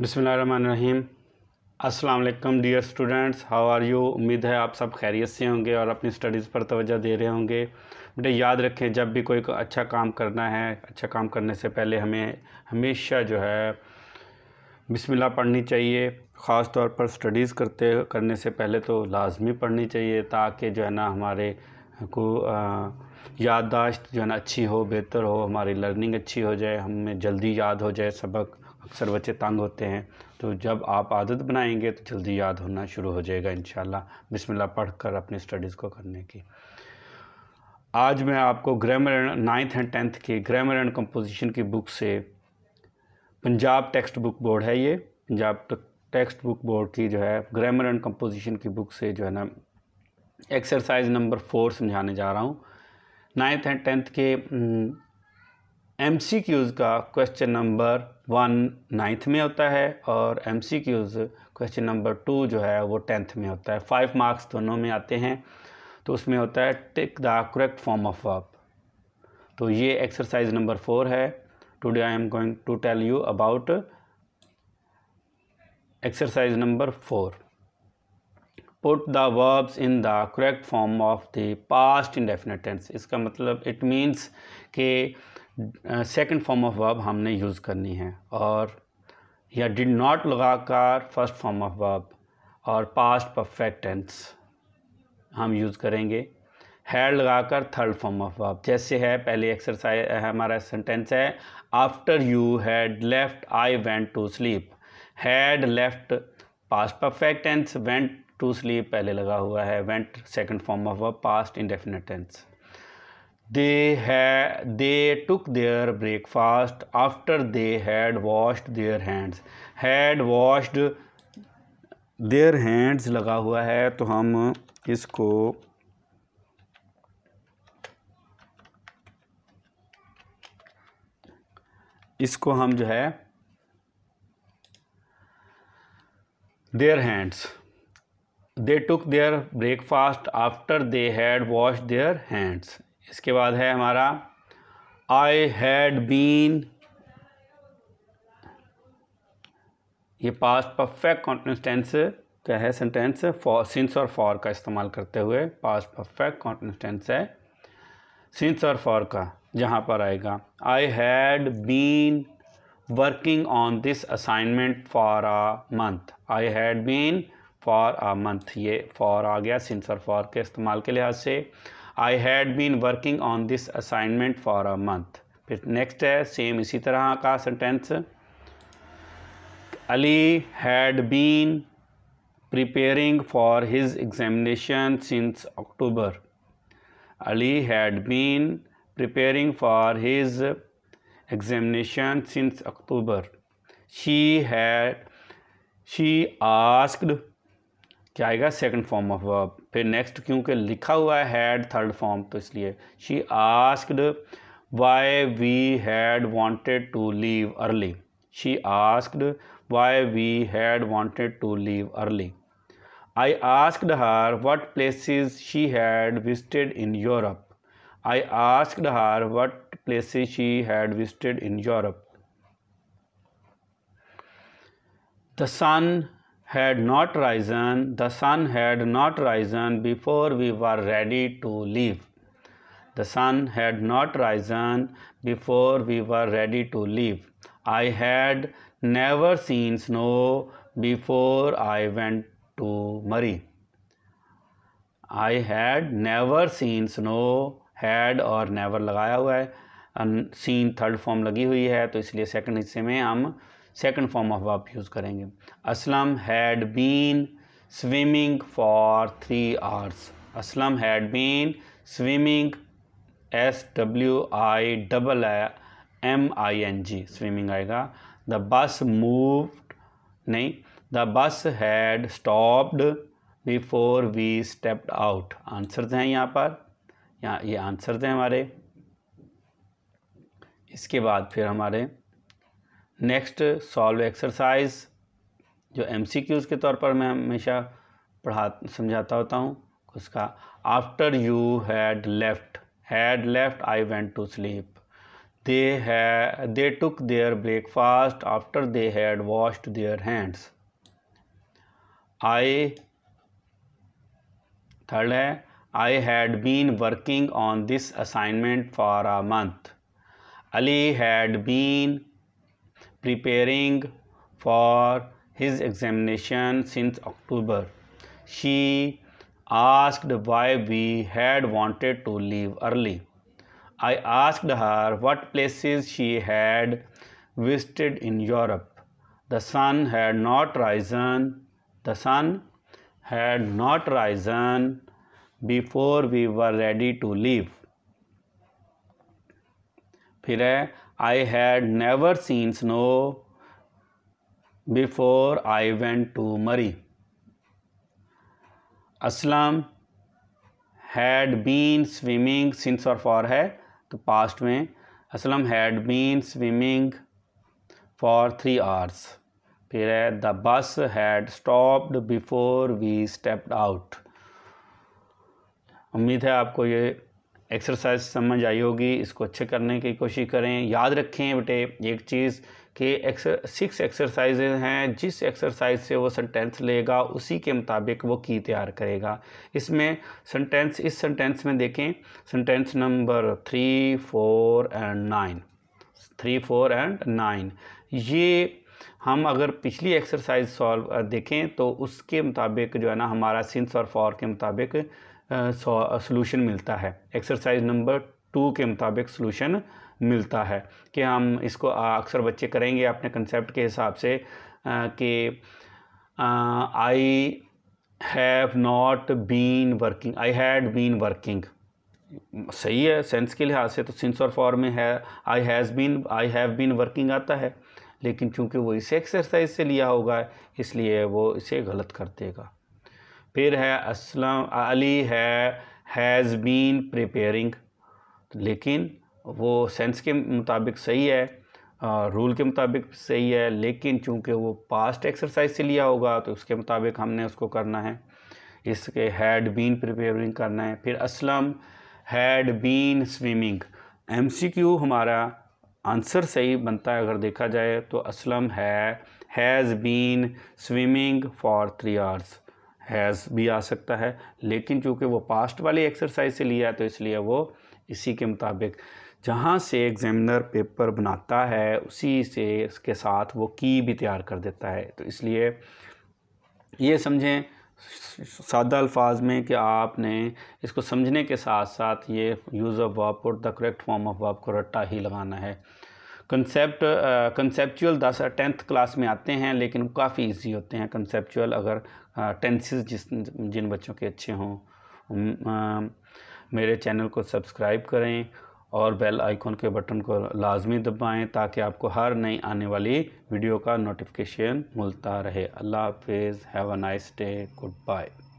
बिसमीम असलम dear students how are you उम्मीद है आप सब खैरियत से होंगे और अपनी स्टडीज़ पर तवज्जो दे रहे होंगे बेटे याद रखें जब भी कोई अच्छा काम करना है अच्छा काम करने से पहले हमें हमेशा जो है बिस्मिल्लाह पढ़नी चाहिए ख़ास तौर पर स्टडीज़ करते करने से पहले तो लाजमी पढ़नी चाहिए ताकि जो है ना हमारे को याददाश्त जो है ना अच्छी हो बेहतर हो हमारी लर्निंग अच्छी हो जाए हमें जल्दी याद हो जाए सबक अक्सर बच्चे तंग होते हैं तो जब आप आदत बनाएंगे तो जल्दी याद होना शुरू हो जाएगा इन बिस्मिल्लाह पढ़कर अपने स्टडीज़ को करने की आज मैं आपको grammar and ninth and tenth की ग्रामर एंड कंपोजिशन की बुक से पंजाब टेक्स्ट बुक बोर्ड है ये पंजाब टेक्स्ट बुक बोर्ड की जो है ग्रामर एंड कंपोजिशन की बुक से जो है ना एक्सरसाइज नंबर फोर समझाने जा रहा हूँ नाइन्थ एंड टेंथ के एम सी क्यूज़ का क्वेश्चन नंबर वन नाइन्थ में होता है और M C Qs question number two जो है वो टेंथ में होता है फाइव मार्क्स दोनों में आते हैं तो उसमें होता है tick the correct form of verb तो ये एक्सरसाइज नंबर फोर है today I am going to tell you about exercise number four put the verbs in the correct form of the past indefinite tense इसका मतलब it means के second form of verb हमने use करनी है और या did not लगाकर first form of verb और पास्ट परफेक्ट टेंस हम यूज़ करेंगे हैड लगाकर थर्ड फॉर्म ऑफ वर्ब जैसे है पहले एक्सरसाइज हमारा सेंटेंस है after you had left I went to sleep had left past perfect tense went to sleep पहले लगा हुआ है went second form of verb past definite tense they है they took their breakfast after they had washed their hands had washed their hands लगा हुआ है तो हम इसको इसको हम जो है their hands they took their breakfast after they had wash their hands इसके बाद है हमारा आई हैड बीन ये पास्ट परफेक्ट कॉन्टेंसटेंस क्या है सेंटेंस फॉर सिंस और फॉर का इस्तेमाल करते हुए पास्ट परफेक्ट कॉन्टेंसटेंस है सिंस और फॉर का जहाँ पर आएगा I had been working on this assignment for a month I had been for a month ये फॉर आ गया सिंस और फॉर के इस्तेमाल के लिहाज से I had been working on this assignment for a month फिर नेक्स्ट है सेम इसी तरह का sentence Ali had been preparing for his examination since October Ali had been preparing for his examination since October she had she asked क्या आएगा second form of verb फिर next क्योंकि लिखा हुआ है हैड थर्ड फॉर्म तो इसलिए she asked why we had wanted to leave early she asked why we had wanted to leave early I asked her what places she had visited in Europe I asked her what places she had visited in Europe The sun had not risen, the sun had not risen before we were ready to leave. The sun had not risen before we were ready to leave. I had never seen snow before I went to mari I had never seen snow, had or never लगाया हुआ है seen third form lagi hui hai to isliye second hisse mein hum second form of verb use करेंगे Aslam had been swimming for three hours Aslam had been swimming S W I double M I N G swimming आएगा the bus move नहीं the bus had stopped before we stepped out answers हैं यहाँ पर यहाँ ये answers हैं हमारे इसके बाद फिर हमारे नेक्स्ट सॉल्व एक्सरसाइज जो एम के तौर पर मैं हमेशा पढ़ा समझाता होता हूँ उसका after you had left had left I went to sleep they है they took their breakfast after they had washed their hands I third है I had been working on this assignment for a month Ali had been preparing for his examination since October. She asked why we had wanted to leave early. I asked her what places she had visited in Europe. The sun had not risen. The sun had not risen before we were ready to leave. फिर है I had never seen snow before I went to Murree Aslam had been swimming since और for है तो past में Aslam had been swimming for three hours फिर है the bus had stopped before we stepped out उम्मीद है आपको ये एक्सरसाइज समझ आई होगी इसको अच्छे करने की कोशिश करें याद रखें बेटे एक चीज़ कि एक्सर सिक्स एक्सरसाइज हैं जिस एक्सरसाइज से वो सेंटेंस लेगा उसी के मुताबिक वो की तैयार करेगा इसमें सेंटेंस इस सेंटेंस में देखें sentence number three four and nine three four and nine ये हम अगर पिछली एक्सरसाइज सॉल्व देखें तो उसके मुताबिक जो है ना हमारा सिंस और फॉर के मुताबिक सोलूशन मिलता है एक्सरसाइज नंबर टू के मुताबिक सोल्यूशन मिलता है कि हम इसको अक्सर बच्चे करेंगे अपने कंसेप्ट के हिसाब से कि I have not been working I had been working सही है सेंस के लिहाज से तो सिंस और फॉर्म में है I has been I have been working आता है लेकिन चूंकि वो इसे एक्सरसाइज से लिया होगा इसलिए वो इसे गलत कर देगा फिर है असलम अली है हैज़ बीन प्रिपेयरिंग लेकिन वो सेंस के मुताबिक सही है रूल के मुताबिक सही है लेकिन चूंकि वो पास्ट एक्सरसाइज से लिया होगा तो उसके मुताबिक हमने उसको करना है इसके हैड बीन प्रिपेयरिंग करना है फिर Aslam had been swimming M C Q हमारा आंसर सही बनता है अगर देखा जाए तो असलम है has been swimming for three hours has भी आ सकता है लेकिन चूँकि वो पास्ट वाली एक्सरसाइज से लिया है तो इसलिए वो इसी के मुताबिक जहाँ से एग्जामिनर पेपर बनाता है उसी से इसके साथ वो की भी तैयार कर देता है तो इसलिए ये समझें सादा अल्फाज में कि आपने इसको समझने के साथ साथ ये यूज़ ऑफ वर्ब और the correct form of verb को रट्टा ही लगाना है कंसेप्ट कंसेप्चुअल uh, दस टेंथ क्लास में आते हैं लेकिन काफ़ी इजी होते हैं कंसेप्चुअल अगर टेंसेस जिस जिन बच्चों के अच्छे हों मेरे चैनल को सब्सक्राइब करें और बेल आइकॉन के बटन को लाजमी दबाएं ताकि आपको हर नई आने वाली वीडियो का नोटिफिकेशन मिलता रहे अल्लाह हाफिज़ have a nice day good bye